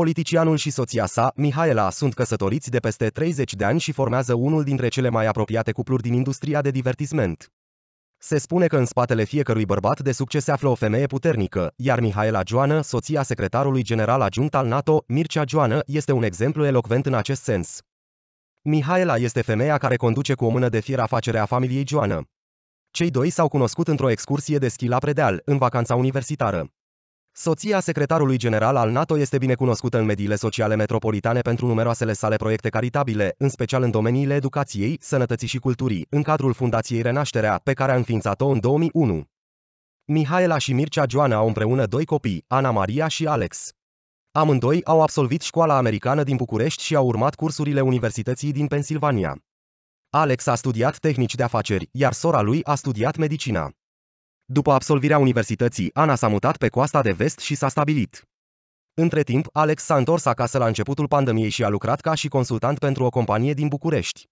Politicianul și soția sa, Mihaela, sunt căsătoriți de peste 30 de ani și formează unul dintre cele mai apropiate cupluri din industria de divertisment. Se spune că în spatele fiecărui bărbat de succes se află o femeie puternică, iar Mihaela Joană, soția secretarului general adjunct al NATO, Mircea Joană, este un exemplu elocvent în acest sens. Mihaela este femeia care conduce cu o mână de fier afacerea familiei Joană. Cei doi s-au cunoscut într-o excursie de schi la predeal, în vacanța universitară. Soția secretarului general al NATO este binecunoscută în mediile sociale metropolitane pentru numeroasele sale proiecte caritabile, în special în domeniile educației, sănătății și culturii, în cadrul Fundației Renașterea, pe care a înființat-o în 2001. Mihaela și Mircea Joana au împreună doi copii, Ana Maria și Alex. Amândoi au absolvit școala americană din București și au urmat cursurile Universității din Pennsylvania. Alex a studiat tehnici de afaceri, iar sora lui a studiat medicina. După absolvirea universității, Ana s-a mutat pe coasta de vest și s-a stabilit. Între timp, Alex s-a întors acasă la începutul pandemiei și a lucrat ca și consultant pentru o companie din București.